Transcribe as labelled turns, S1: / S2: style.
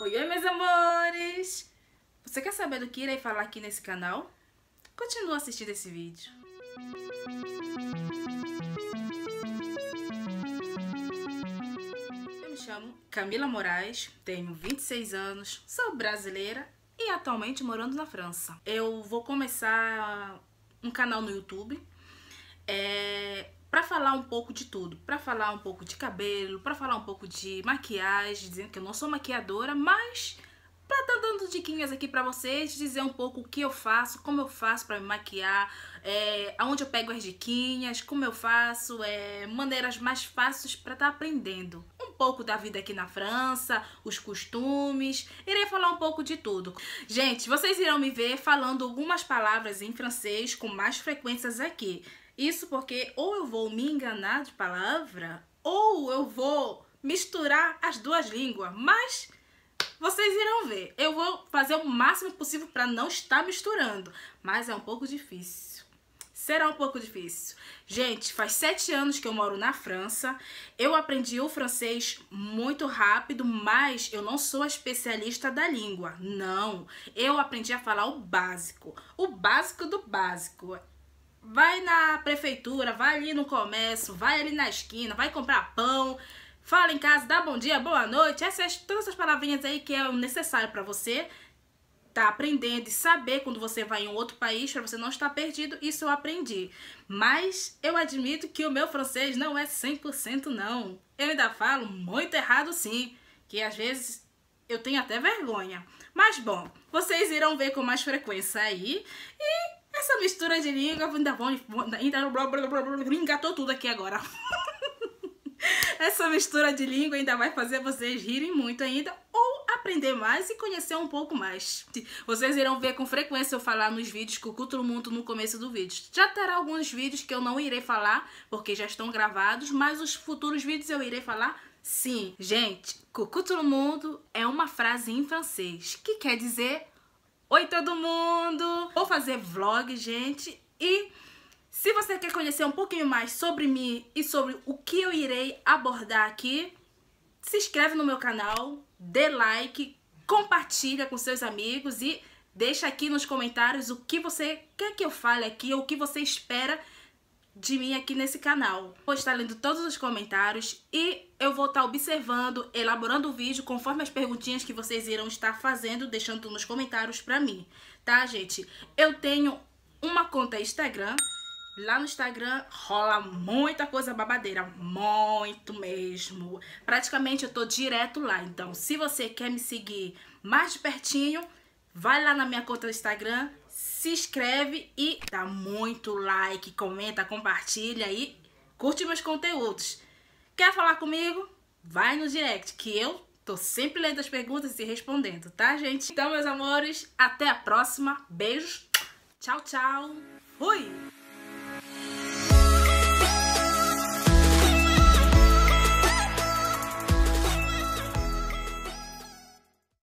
S1: Oi, oi, meus amores! Você quer saber do que irei falar aqui nesse canal? Continua assistindo esse vídeo. Eu me chamo Camila Moraes, tenho 26 anos, sou brasileira e atualmente morando na França. Eu vou começar um canal no YouTube é, para falar um pouco de tudo, para falar um pouco de cabelo, para falar um pouco de maquiagem, dizendo que eu não sou maquiadora, mas para estar tá dando diquinhas aqui para vocês, dizer um pouco o que eu faço, como eu faço para me maquiar, é, aonde eu pego as diquinhas, como eu faço, é, maneiras mais fáceis para estar tá aprendendo. Um pouco da vida aqui na França, os costumes, irei falar um pouco de tudo. Gente, vocês irão me ver falando algumas palavras em francês com mais frequências aqui. Isso porque ou eu vou me enganar de palavra, ou eu vou misturar as duas línguas, mas vocês irão ver. Eu vou fazer o máximo possível para não estar misturando, mas é um pouco difícil será um pouco difícil. Gente, faz sete anos que eu moro na França. Eu aprendi o francês muito rápido, mas eu não sou especialista da língua. Não. Eu aprendi a falar o básico. O básico do básico. Vai na prefeitura, vai ali no comércio, vai ali na esquina, vai comprar pão. Fala em casa, dá bom dia, boa noite, essas, todas essas palavrinhas aí que é necessário para você tá aprendendo e saber quando você vai em outro país para você não estar perdido, isso eu aprendi. Mas eu admito que o meu francês não é 100% não. Eu ainda falo muito errado sim, que às vezes eu tenho até vergonha. Mas bom, vocês irão ver com mais frequência aí e essa mistura de língua ainda vão ainda blá, blá, blá, blá, engatou tudo aqui agora. Essa mistura de língua ainda vai fazer vocês rirem muito ainda aprender mais e conhecer um pouco mais. Vocês irão ver com frequência eu falar nos vídeos que o Culto Mundo no começo do vídeo. Já terá alguns vídeos que eu não irei falar, porque já estão gravados, mas os futuros vídeos eu irei falar sim. Gente, Cucu todo mundo é uma frase em francês que quer dizer Oi todo mundo! Vou fazer vlog, gente, e se você quer conhecer um pouquinho mais sobre mim e sobre o que eu irei abordar aqui, se inscreve no meu canal, dê like, compartilha com seus amigos e deixa aqui nos comentários o que você quer é que eu fale aqui ou o que você espera de mim aqui nesse canal. Vou estar lendo todos os comentários e eu vou estar observando, elaborando o vídeo conforme as perguntinhas que vocês irão estar fazendo, deixando nos comentários pra mim, tá, gente? Eu tenho uma conta Instagram Lá no Instagram rola muita coisa babadeira, muito mesmo. Praticamente eu tô direto lá, então se você quer me seguir mais de pertinho, vai lá na minha conta do Instagram, se inscreve e dá muito like, comenta, compartilha e curte meus conteúdos. Quer falar comigo? Vai no direct, que eu tô sempre lendo as perguntas e respondendo, tá, gente? Então, meus amores, até a próxima. Beijos. Tchau, tchau. Fui!